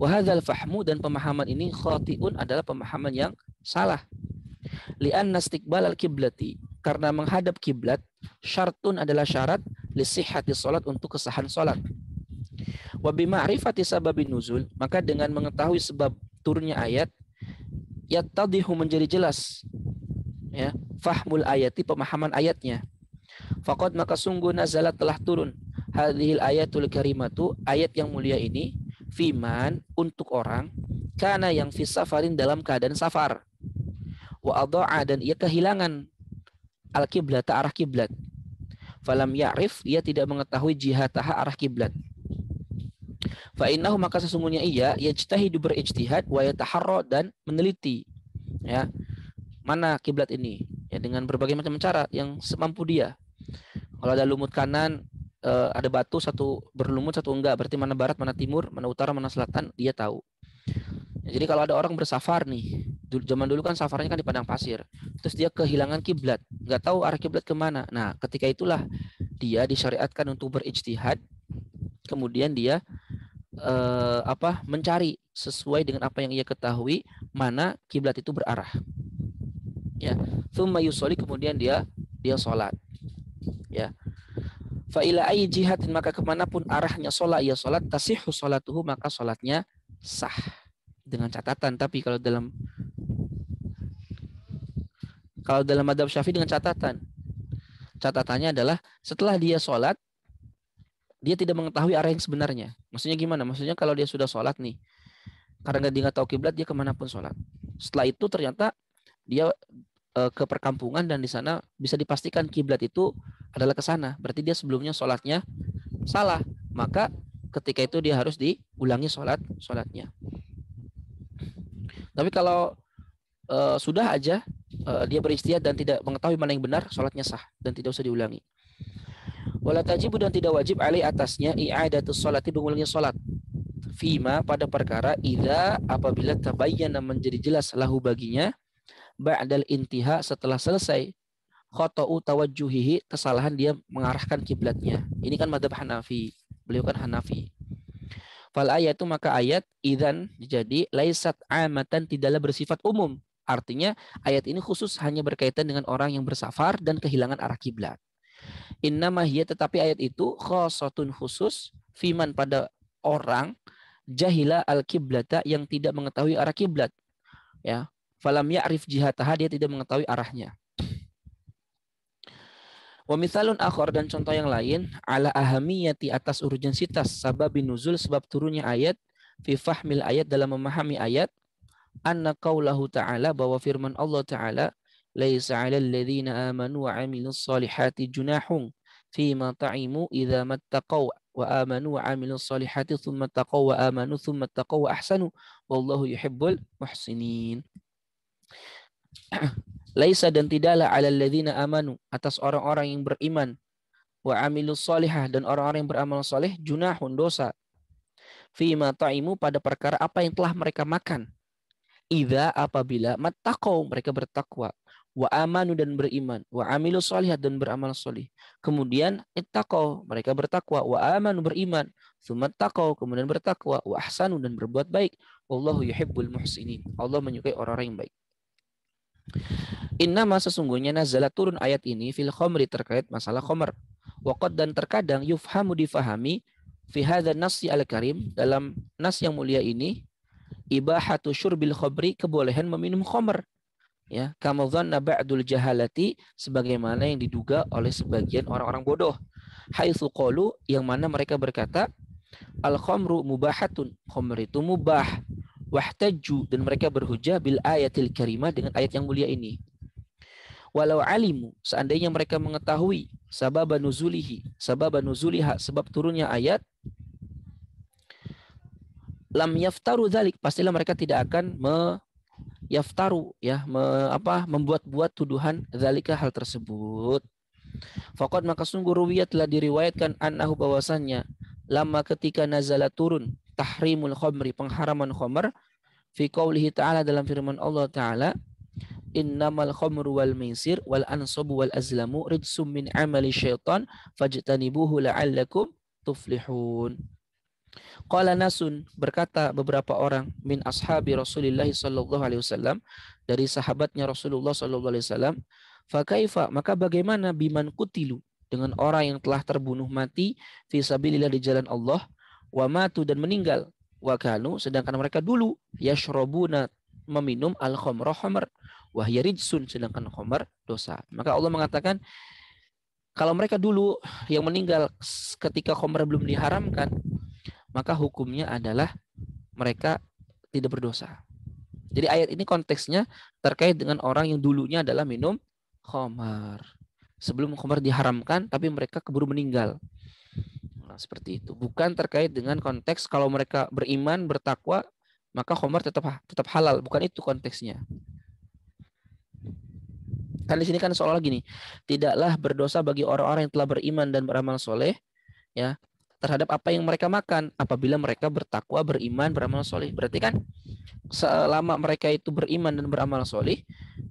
wahadal fahmu dan pemahaman ini khatiun adalah pemahaman yang salah. Li'an nastiqbal al-kiblati karena menghadap kiblat syartun adalah syarat hati salat untuk kesahan salat. Wa ma'rifati sababin nuzul, maka dengan mengetahui sebab turunnya ayat yattadihu menjadi jelas ya fahmul ayati pemahaman ayatnya Fakot maka sungguh nazalat telah turun hadhil ayatul karimatu ayat yang mulia ini fiman untuk orang karena yang fi safarin dalam keadaan safar wa adha'a dan ia kehilangan al kiblat arah kiblat. Falam ya'rif ia tidak mengetahui jihataha arah kiblat. Fa innahu maka sesungguhnya ia yajtahidu berijtihad wa yataharra dan meneliti ya mana kiblat ini ya dengan berbagai macam cara yang semampu dia. Kalau ada lumut kanan eh, ada batu satu berlumut satu enggak berarti mana barat mana timur mana utara mana selatan dia tahu jadi kalau ada orang bersafar nih dulu, zaman dulu kan safarnya kan di padang pasir. Terus dia kehilangan kiblat, nggak tahu arah kiblat kemana. Nah, ketika itulah dia disyariatkan untuk berijtihad. Kemudian dia eh, apa mencari sesuai dengan apa yang ia ketahui mana kiblat itu berarah. Ya, thumma yusoli kemudian dia dia sholat. Ya, Faila ayi jihad maka kemanapun arahnya sholat ia sholat tasihu sholatuhu maka sholatnya sah dengan catatan tapi kalau dalam kalau dalam madhab syafi'i dengan catatan. Catatannya adalah setelah dia sholat, dia tidak mengetahui arah yang sebenarnya. Maksudnya gimana? Maksudnya kalau dia sudah sholat nih, karena dia nggak tahu kiblat, dia kemanapun sholat. Setelah itu ternyata dia e, ke perkampungan dan di sana bisa dipastikan kiblat itu adalah ke sana. Berarti dia sebelumnya sholatnya salah. Maka ketika itu dia harus diulangi sholat sholatnya. Tapi kalau uh, sudah aja uh, dia beristiad dan tidak mengetahui mana yang benar, sholatnya sah dan tidak usah diulangi. Wala tajib dan tidak wajib alai atasnya i'adatus sholati mengulangi sholat. Fima pada perkara ida apabila tabayyana menjadi jelas lahu baginya ba'dal intiha setelah selesai khotau tawajjuhihi kesalahan dia mengarahkan kiblatnya. Ini kan madhab Hanafi. Beliau kan Hanafi. Fal ayat itu maka ayat idan jadi laisat amatan tidaklah bersifat umum. Artinya ayat ini khusus hanya berkaitan dengan orang yang bersafar dan kehilangan arah kiblat. Inna mahiyah tetapi ayat itu khosotun khusus fiman pada orang jahila al kiblata yang tidak mengetahui arah kiblat. Ya, falam arif jihataha dia tidak mengetahui arahnya. Wa akhor dan contoh yang lain ala ahamiyati atas urgensitas sabab binuzul sebab turunnya ayat fi fahmil ayat dalam memahami ayat anna qawlahu ta'ala bahwa firman Allah ta'ala laisa 'alal ladzina amanu wa 'amilus solihati junahun fi ma ta'imu idza mattaqaw wa amanu wa 'amilus solihati tsumma taqaw wa amanu tsumma taqaw ahsanu wallahu yuhibbul muhsinin laisa dan tidaklah 'alal ladzina amanu atas orang-orang yang beriman wa 'amilus solihah dan orang-orang yang beramal soleh junahun dosa fi ma ta'imu pada perkara apa yang telah mereka makan Ida apabila matakau mereka bertakwa wa amanu dan beriman wa amilu solihat dan beramal solih kemudian ittaqau mereka bertakwa wa amanu beriman sumattaqau kemudian bertakwa wa ahsanu dan berbuat baik wallahu yuhibbul muhsinin Allah menyukai orang-orang yang baik Innama sesungguhnya nazalat turun ayat ini fil khomri terkait masalah khomer. Wakot dan terkadang yufhamu difahami fi hadha nasi al karim dalam nas yang mulia ini ibahatu syurbil khobri kebolehan meminum khomer ya kamu dhanna ba'dul jahalati sebagaimana yang diduga oleh sebagian orang-orang bodoh haitsu qalu yang mana mereka berkata al khamru mubahatun khamr itu mubah wahtajju dan mereka berhujah bil ayatil karimah dengan ayat yang mulia ini walau alimu seandainya mereka mengetahui sababa nuzulihi sababa nuzuliha sebab turunnya ayat lam yaftaru zalik pastilah mereka tidak akan me yaftaru ya me, apa membuat-buat tuduhan zalika hal tersebut Fakat maka sungguh ruwiyat telah diriwayatkan annahu bahwasannya lama ketika nazala turun tahrimul khomri pengharaman khomer fi qaulihi ta'ala dalam firman Allah ta'ala innamal khomru wal maisir wal ansabu wal azlamu rijsum min amali syaitan fajtanibuhu la'allakum tuflihun Qala nasun berkata beberapa orang min ashabi Rasulillah sallallahu alaihi wasallam dari sahabatnya Rasulullah sallallahu alaihi wasallam, fa kaifa maka bagaimana biman kutilu dengan orang yang telah terbunuh mati fi sabilillah di jalan Allah wa matu dan meninggal wa kanu sedangkan mereka dulu yashrabuna meminum al khamra khamr wa rijsun sedangkan khamr dosa. Maka Allah mengatakan kalau mereka dulu yang meninggal ketika khamr belum diharamkan maka hukumnya adalah mereka tidak berdosa. Jadi ayat ini konteksnya terkait dengan orang yang dulunya adalah minum khamar. Sebelum khamar diharamkan tapi mereka keburu meninggal. Nah, seperti itu. Bukan terkait dengan konteks kalau mereka beriman, bertakwa, maka khamar tetap tetap halal, bukan itu konteksnya. Kan di sini kan seolah gini, tidaklah berdosa bagi orang-orang yang telah beriman dan beramal soleh, ya, terhadap apa yang mereka makan apabila mereka bertakwa, beriman, beramal soleh. Berarti kan selama mereka itu beriman dan beramal soleh,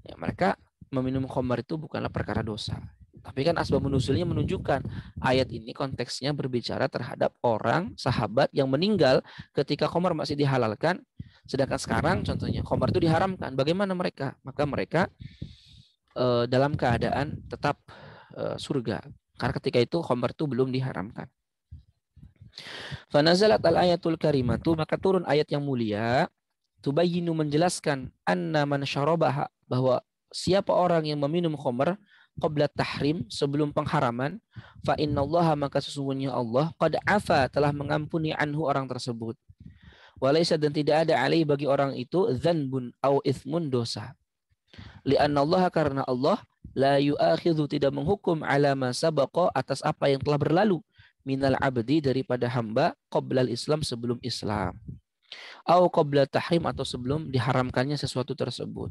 ya mereka meminum khamar itu bukanlah perkara dosa. Tapi kan asbab menusulnya menunjukkan ayat ini konteksnya berbicara terhadap orang sahabat yang meninggal ketika khamar masih dihalalkan, sedangkan sekarang contohnya khamar itu diharamkan. Bagaimana mereka? Maka mereka eh, dalam keadaan tetap eh, surga. Karena ketika itu khamar itu belum diharamkan. Fanazalat al-ayatul karimatu maka turun ayat yang mulia tubayyinu menjelaskan anna man syarabaha bahwa siapa orang yang meminum khamr qabla tahrim sebelum pengharaman fa innallaha maka sesungguhnya Allah qad afa telah mengampuni anhu orang tersebut walaisa dan tidak ada alai bagi orang itu dzanbun au ithmun dosa li li'annallaha karena Allah la yu'akhidhu tidak menghukum ala ma sabaqa atas apa yang telah berlalu minal abdi daripada hamba qoblal Islam sebelum Islam. Au qobla tahrim atau sebelum diharamkannya sesuatu tersebut.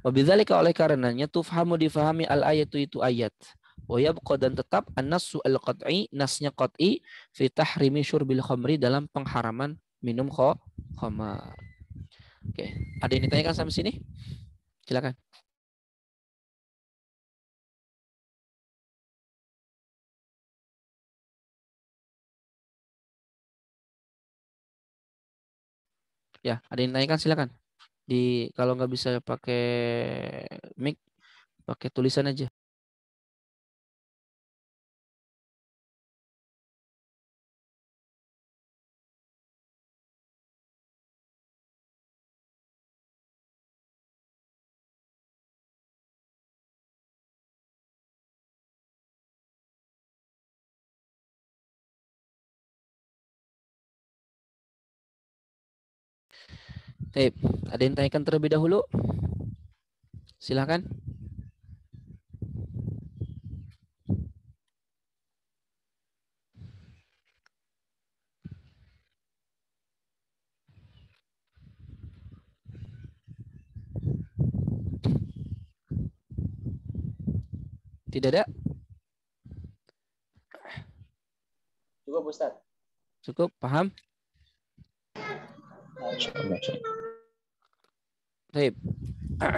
Wabidzalika oleh karenanya tufhamu difahami al ayatu itu ayat. Wa yabqa dan tetap an al-qat'i nasnya qat'i fi tahrimi syurbil khamri dalam pengharaman minum khamar. Oke, ada yang ditanyakan sampai sini? Silakan. Ya, ada yang tanyakan silakan. Di kalau nggak bisa pakai mic, pakai tulisan aja. Baik, ada yang tanyakan terlebih dahulu? Silakan. Tidak ada? Cukup Ustaz. Cukup, paham? Baik.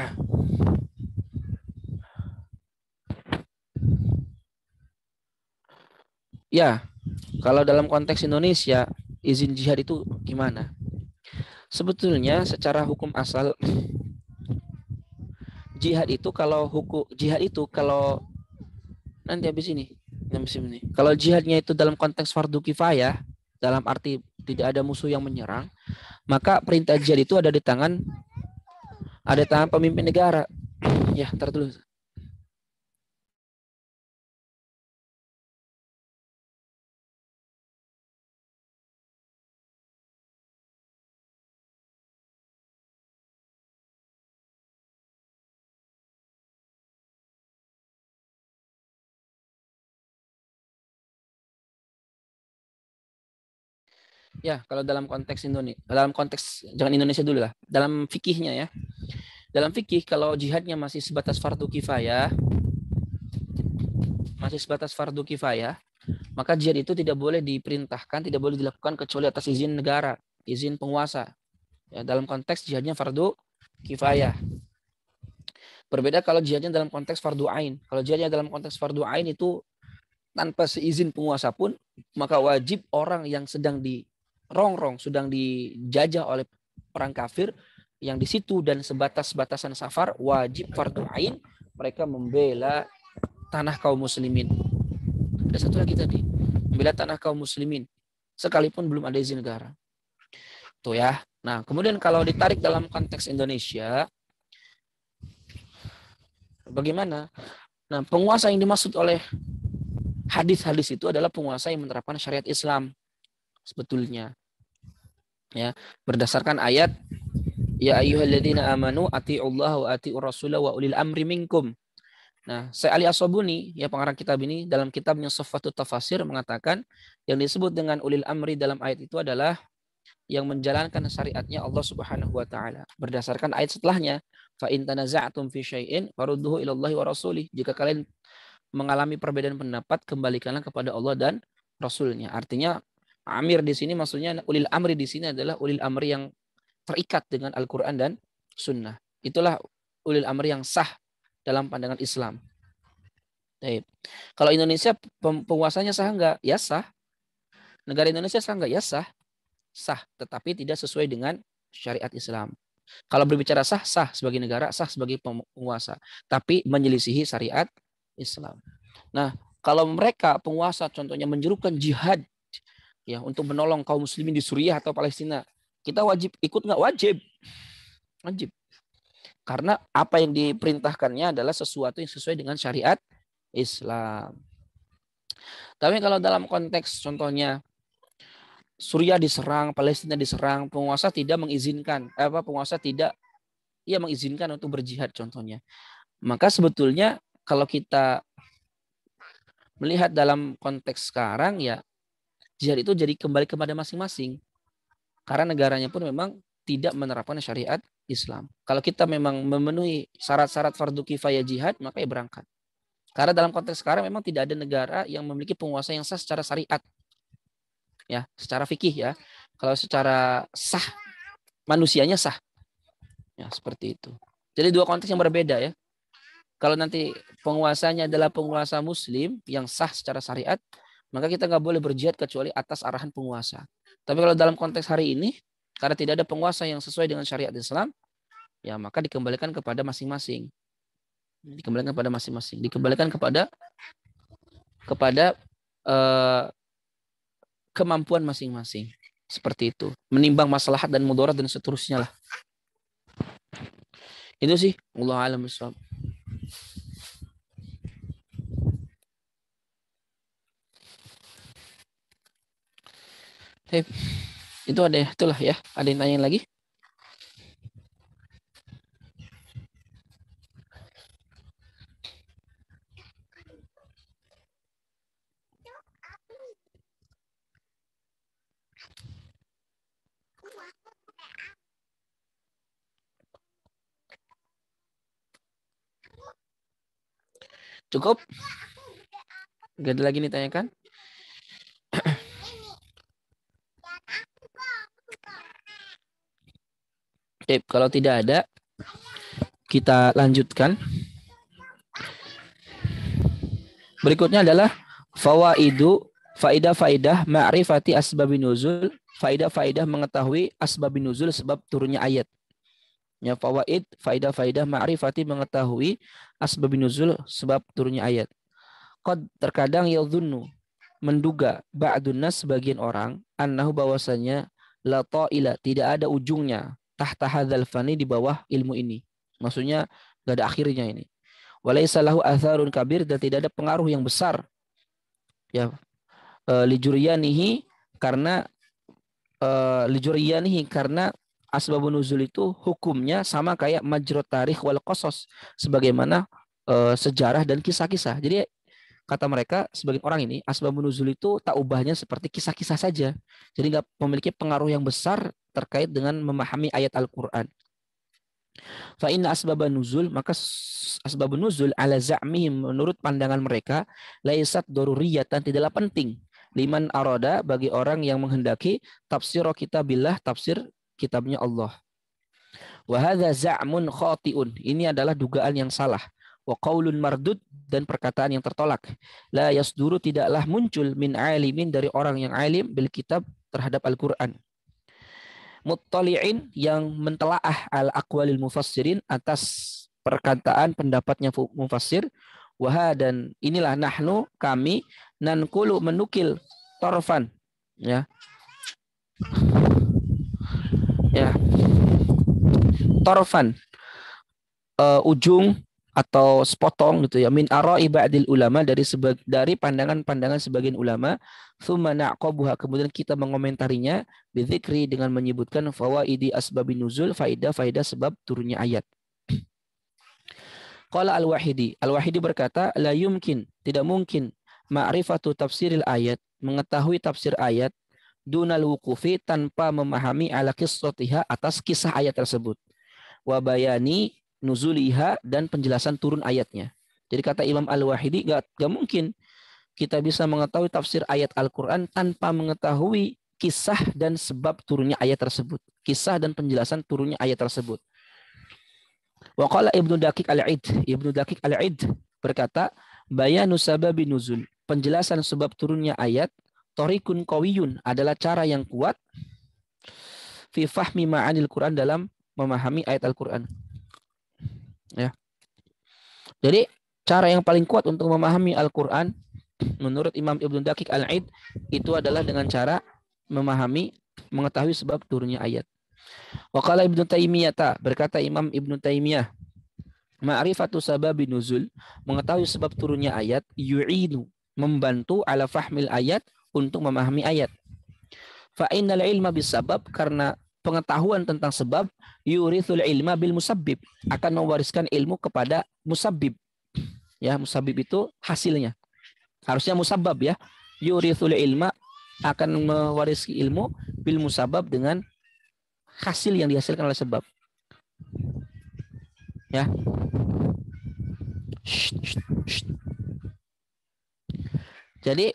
Ya, kalau dalam konteks Indonesia, izin jihad itu gimana? Sebetulnya secara hukum asal jihad itu kalau hukum jihad itu kalau nanti habis ini, habis ini. Kalau jihadnya itu dalam konteks fardu kifayah, dalam arti tidak ada musuh yang menyerang, maka perintah jihad itu ada di tangan ada di tangan pemimpin negara. Ya, tertulis. ya kalau dalam konteks Indonesia dalam konteks jangan Indonesia dulu lah dalam fikihnya ya dalam fikih kalau jihadnya masih sebatas fardu kifayah masih sebatas fardu kifayah maka jihad itu tidak boleh diperintahkan tidak boleh dilakukan kecuali atas izin negara izin penguasa ya, dalam konteks jihadnya fardu kifayah berbeda kalau jihadnya dalam konteks fardu ain kalau jihadnya dalam konteks fardu ain itu tanpa seizin penguasa pun maka wajib orang yang sedang di rongrong sedang dijajah oleh perang kafir yang di situ dan sebatas-batasan safar wajib fardu ain mereka membela tanah kaum muslimin. Ada satu lagi tadi, membela tanah kaum muslimin sekalipun belum ada izin negara. Tuh ya. Nah, kemudian kalau ditarik dalam konteks Indonesia bagaimana? Nah, penguasa yang dimaksud oleh hadis-hadis itu adalah penguasa yang menerapkan syariat Islam sebetulnya ya berdasarkan ayat ya ayyuhalladzina amanu atiullaha wa atiur rasula wa ulil amri minkum Nah, saya Ali Asobuni, ya pengarang kitab ini dalam kitabnya Sofatu Tafasir mengatakan yang disebut dengan ulil amri dalam ayat itu adalah yang menjalankan syariatnya Allah Subhanahu wa taala. Berdasarkan ayat setelahnya, fa in tanaza'tum fi syai'in farudduhu ila wa rasulih. Jika kalian mengalami perbedaan pendapat, kembalikanlah kepada Allah dan rasulnya. Artinya Amir di sini maksudnya ulil amri di sini adalah ulil amri yang terikat dengan Al-Quran dan Sunnah. Itulah ulil amri yang sah dalam pandangan Islam. Baik. Kalau Indonesia penguasanya sah enggak? Ya sah. Negara Indonesia sah enggak? Ya sah. Sah, tetapi tidak sesuai dengan syariat Islam. Kalau berbicara sah, sah sebagai negara, sah sebagai penguasa. Tapi menyelisihi syariat Islam. Nah, kalau mereka penguasa contohnya menjerukkan jihad ya untuk menolong kaum muslimin di Suriah atau Palestina. Kita wajib ikut nggak wajib? Wajib. Karena apa yang diperintahkannya adalah sesuatu yang sesuai dengan syariat Islam. Tapi kalau dalam konteks contohnya Suriah diserang, Palestina diserang, penguasa tidak mengizinkan, eh, apa penguasa tidak ia mengizinkan untuk berjihad contohnya. Maka sebetulnya kalau kita melihat dalam konteks sekarang ya jihad itu jadi kembali kepada masing-masing. Karena negaranya pun memang tidak menerapkan syariat Islam. Kalau kita memang memenuhi syarat-syarat fardu kifayah jihad, maka ya berangkat. Karena dalam konteks sekarang memang tidak ada negara yang memiliki penguasa yang sah secara syariat. Ya, secara fikih ya. Kalau secara sah manusianya sah. Ya, seperti itu. Jadi dua konteks yang berbeda ya. Kalau nanti penguasanya adalah penguasa muslim yang sah secara syariat, maka kita nggak boleh berjihad kecuali atas arahan penguasa. Tapi kalau dalam konteks hari ini, karena tidak ada penguasa yang sesuai dengan syariat Islam, ya maka dikembalikan kepada masing-masing. Dikembalikan kepada masing-masing. Dikembalikan kepada kepada uh, kemampuan masing-masing. Seperti itu. Menimbang maslahat dan mudarat dan seterusnya lah. Itu sih. Allah alam Baik. Itu ada ya, itulah ya. Ada yang tanya lagi? Cukup? Gak ada lagi nih tanyakan? Tip, kalau tidak ada, kita lanjutkan. Berikutnya adalah fawaidu faidah-faidah ma'rifati asbabin nuzul, faidah-faidah mengetahui asbabin nuzul sebab turunnya ayat. Ya fawaid, faidah-faidah ma'rifati mengetahui asbabin nuzul sebab turunnya ayat. Qad terkadang yadhunnu menduga ba'dunnas sebagian orang annahu bahwasanya la ta'ila tidak ada ujungnya tahta hadzal fani di bawah ilmu ini. Maksudnya gak ada akhirnya ini. Walaisa lahu atharun kabir dan tidak ada pengaruh yang besar. Ya. Eh, lijuriyanihi karena eh, lijuriyanihi karena asbabun nuzul itu hukumnya sama kayak majrot tarikh wal kosos sebagaimana eh, sejarah dan kisah-kisah. Jadi kata mereka sebagian orang ini asbabun nuzul itu tak ubahnya seperti kisah-kisah saja. Jadi nggak memiliki pengaruh yang besar terkait dengan memahami ayat Al-Quran. Fa inna asbaban nuzul maka asbabun nuzul ala za'mihim menurut pandangan mereka laisat daruriyatan tidaklah penting liman aroda bagi orang yang menghendaki tafsir kitabillah tafsir kitabnya Allah. Wa hadza za'mun khati'un. Ini adalah dugaan yang salah. Wa qaulun mardud dan perkataan yang tertolak. La yasduru tidaklah muncul min alimin dari orang yang alim bil kitab terhadap Al-Qur'an muttali'in yang mentelaah al aqwalil mufassirin atas perkataan pendapatnya mufassir wah dan inilah nahnu kami nankulu menukil torfan ya ya torfan uh, eh, ujung atau sepotong gitu ya min ara'i ba'dil ulama dari sebag dari pandangan-pandangan sebagian ulama thumma naqabuha kemudian kita mengomentarinya bizikri dengan menyebutkan fawaidi asbabin nuzul faida-faida sebab turunnya ayat Qala Al-Wahidi Al-Wahidi berkata la yumkin tidak mungkin ma'rifatu tafsiril ayat mengetahui tafsir ayat dunal wukufi tanpa memahami ala kisrotiha atas kisah ayat tersebut wabayani nuzuliha dan penjelasan turun ayatnya. Jadi kata Imam Al-Wahidi gak, gak mungkin kita bisa mengetahui tafsir ayat Al-Quran tanpa mengetahui kisah dan sebab turunnya ayat tersebut. Kisah dan penjelasan turunnya ayat tersebut. Waqala Ibnu Dakik al aid Ibnu Dakik al aid berkata, Bayanu sababi nuzul. Penjelasan sebab turunnya ayat, Torikun Kawiyun adalah cara yang kuat fi fahmi ma'anil Quran dalam memahami ayat Al-Quran Ya. Jadi cara yang paling kuat untuk memahami Al-Qur'an menurut Imam Ibnu Dakik Al-Aid itu adalah dengan cara memahami mengetahui sebab turunnya ayat. Waqala Ibnu Taimiyah berkata Imam Ibnu Taimiyah Ma'rifatu sababi nuzul mengetahui sebab turunnya ayat yu'inu membantu ala fahmil ayat untuk memahami ayat. Fa innal ilma bisabab karena pengetahuan tentang sebab yurithul ilma bil musabbib akan mewariskan ilmu kepada musabbib ya musabbib itu hasilnya harusnya musabab ya yurithul ilma akan mewarisi ilmu bil musabab dengan hasil yang dihasilkan oleh sebab ya jadi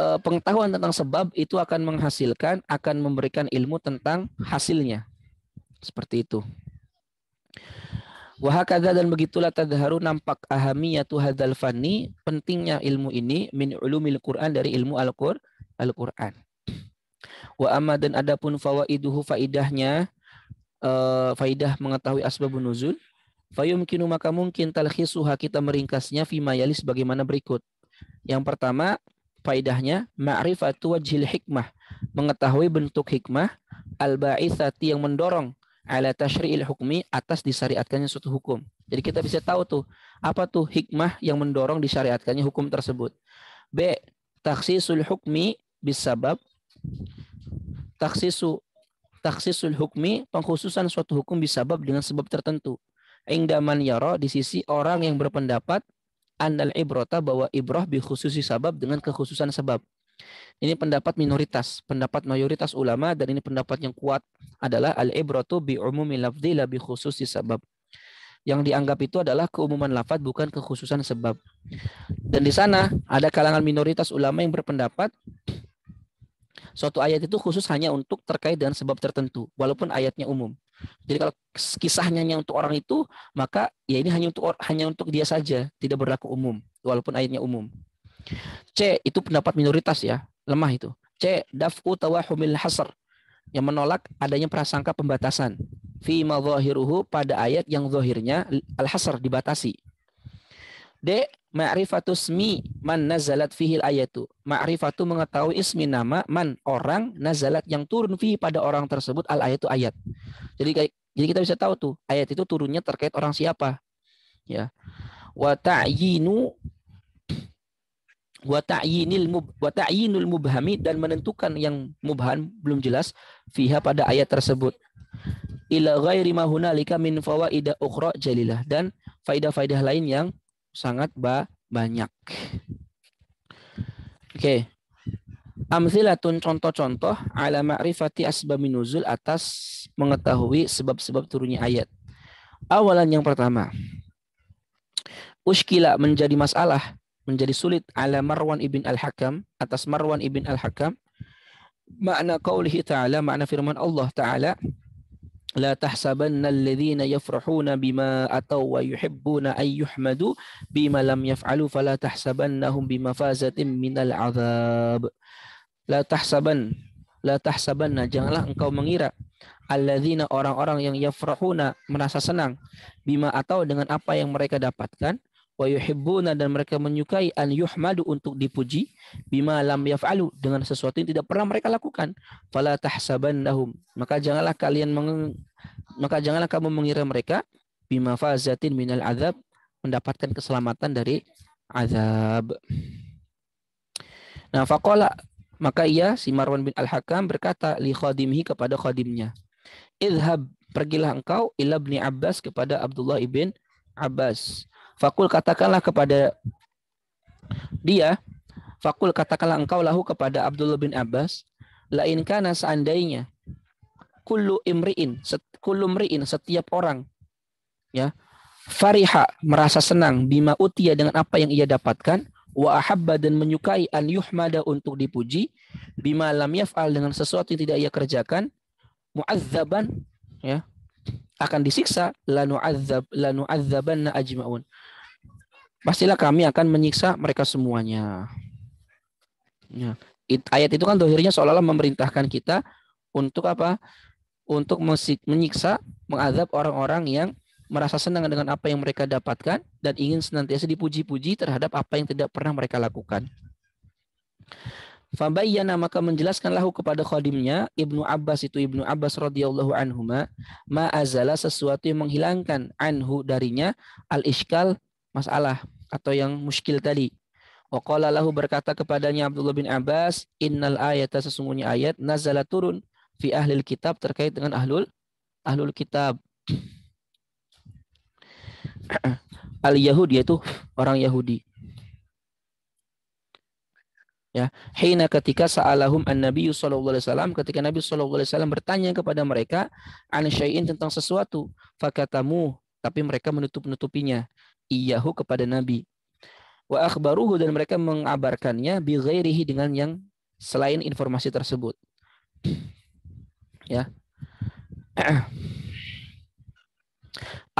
Eh, pengetahuan tentang sebab itu akan menghasilkan, akan memberikan ilmu tentang hasilnya. Seperti itu. Wahakadha dan begitulah tadharu nampak ahamiyatu hadzal fani, pentingnya ilmu ini min ulumil Quran dari ilmu Al-Qur'an. Al Wa amma dan adapun fawaiduhu faidahnya uh, faidah mengetahui asbabun nuzul fayumkinu maka mungkin talkhisuha kita meringkasnya fima yali bagaimana berikut. Yang pertama faidahnya ma'rifatu wajhil hikmah, mengetahui bentuk hikmah al-ba'itsati yang mendorong ala tasyri'il hukmi atas disyariatkannya suatu hukum. Jadi kita bisa tahu tuh apa tuh hikmah yang mendorong disyariatkannya hukum tersebut. B. Taksisul hukmi bisabab taksisu taksisul hukmi pengkhususan suatu hukum bisabab dengan sebab tertentu. Ingdaman yaro di sisi orang yang berpendapat annal ibrota bahwa ibrah bi khususi sabab dengan kekhususan sebab. Ini pendapat minoritas, pendapat mayoritas ulama dan ini pendapat yang kuat adalah al ibratu bi umumi lafdhi la bi khususi sabab. Yang dianggap itu adalah keumuman lafaz bukan kekhususan sebab. Dan di sana ada kalangan minoritas ulama yang berpendapat suatu ayat itu khusus hanya untuk terkait dengan sebab tertentu walaupun ayatnya umum. Jadi kalau kisahnya hanya untuk orang itu, maka ya ini hanya untuk hanya untuk dia saja, tidak berlaku umum, walaupun ayatnya umum. C itu pendapat minoritas ya, lemah itu. C dafu tawahumil hasr yang menolak adanya prasangka pembatasan fi madzahiruhu pada ayat yang zahirnya al-hasr dibatasi D. Ma'rifatu ismi man nazalat fihi ayatu. Ma'rifatu mengetahui ismi nama man orang nazalat yang turun fihi pada orang tersebut al ayatu ayat. Jadi kayak jadi kita bisa tahu tuh ayat itu turunnya terkait orang siapa. Ya. Wa ta'yinu wa ta'yinil mub, wa ta'yinul mubhami dan menentukan yang mubham belum jelas fiha pada ayat tersebut. Ila ghairi ma hunalika min fawaida ukhra jalilah dan faidah-faidah lain yang sangat ba banyak. Oke. Okay. Amsilatun contoh-contoh ala ma'rifati asbabi nuzul atas mengetahui sebab-sebab turunnya ayat. Awalan yang pertama. Uskila menjadi masalah, menjadi sulit ala Marwan ibn al-Hakam atas Marwan ibn al-Hakam. Makna qaulihi ta'ala, makna firman Allah ta'ala, لا تحسبن الذين يفرحون بما أتوا ويحبون أن يحمدوا بما لم يفعلوا فلا تحسبنهم بمفازة من العذاب لا تحسبن لا تحسبن janganlah engkau mengira alladzina orang-orang yang yafrahuna merasa senang bima atau dengan apa yang mereka dapatkan wa yuhibbuna dan mereka menyukai an yuhmadu untuk dipuji bima lam yaf'alu dengan sesuatu yang tidak pernah mereka lakukan fala tahsabannahum maka janganlah kalian meng, maka janganlah kamu mengira mereka bima fazatin minal azab mendapatkan keselamatan dari azab nah faqala maka ia si Marwan bin Al-Hakam berkata li khadimhi kepada khadimnya idhab pergilah engkau ila Abbas kepada Abdullah ibn Abbas Fakul katakanlah kepada dia, fakul katakanlah engkau lahu kepada Abdullah bin Abbas, lain karena seandainya kullu imriin, set, kullu imriin setiap orang ya, fariha merasa senang bima utia dengan apa yang ia dapatkan wa ahabba dan menyukai an yuhmada untuk dipuji bima lam yaf'al dengan sesuatu yang tidak ia kerjakan muazzaban ya akan disiksa la nu'azzab la nu'azzabanna ajmaun pastilah kami akan menyiksa mereka semuanya. Ya. ayat itu kan dohirnya seolah-olah memerintahkan kita untuk apa? Untuk menyiksa, mengadab orang-orang yang merasa senang dengan apa yang mereka dapatkan dan ingin senantiasa dipuji-puji terhadap apa yang tidak pernah mereka lakukan. Fabayyana maka menjelaskanlah kepada khadimnya Ibnu Abbas itu Ibnu Abbas radhiyallahu anhuma ma azala sesuatu yang menghilangkan anhu darinya al iskal masalah atau yang muskil tadi. Waqala lahu berkata kepadanya Abdullah bin Abbas, "Innal ayata sesungguhnya ayat nazala turun fi ahlil kitab terkait dengan ahlul ahlul kitab." Al Yahudi yaitu orang Yahudi. Ya, hina ketika sa'alahum an-nabi sallallahu alaihi wasallam ketika Nabi sallallahu alaihi wasallam bertanya kepada mereka an syai'in tentang sesuatu, fakatamu tapi mereka menutup-nutupinya iyahu kepada Nabi. Wa akhbaruhu dan mereka mengabarkannya bi ghairihi dengan yang selain informasi tersebut. Ya.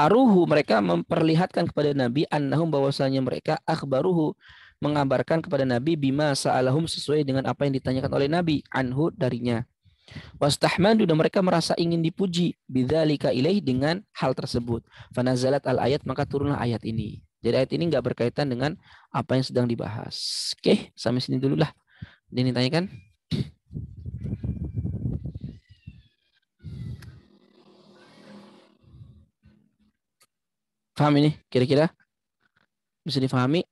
Aruhu mereka memperlihatkan kepada Nabi annahum bahwasanya mereka akhbaruhu mengabarkan kepada Nabi bima sa'alahum sesuai dengan apa yang ditanyakan oleh Nabi anhu darinya. Wastahmadu dan mereka merasa ingin dipuji bidzalika ilaih dengan hal tersebut. Fanazalat al ayat maka turunlah ayat ini. Jadi ayat ini nggak berkaitan dengan apa yang sedang dibahas. Oke, sampai sini dulu lah. Ini tanyakan. Paham ini kira-kira? Bisa difahami?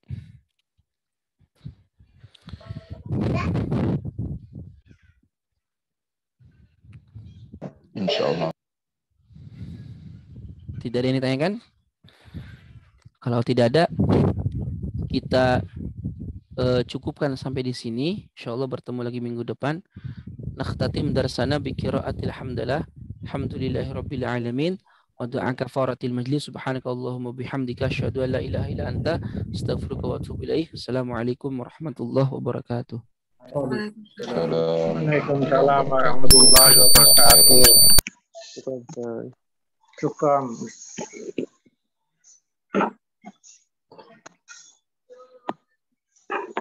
Tidak. Insya Allah. Tidak ada yang ditanyakan? Kalau tidak ada, kita uh, cukupkan sampai di sini. Insya Allah bertemu lagi minggu depan. Nakhtatim darsana bikiraatil hamdalah. Alhamdulillahi rabbil alamin. Wa du'a kafaratil majlis. Subhanakallahumma bihamdika. Asyadu an la ilaha illa anta. Astaghfiruka wa atubu Assalamualaikum warahmatullahi wabarakatuh. Assalamualaikum warahmatullahi wabarakatuh. Syukran.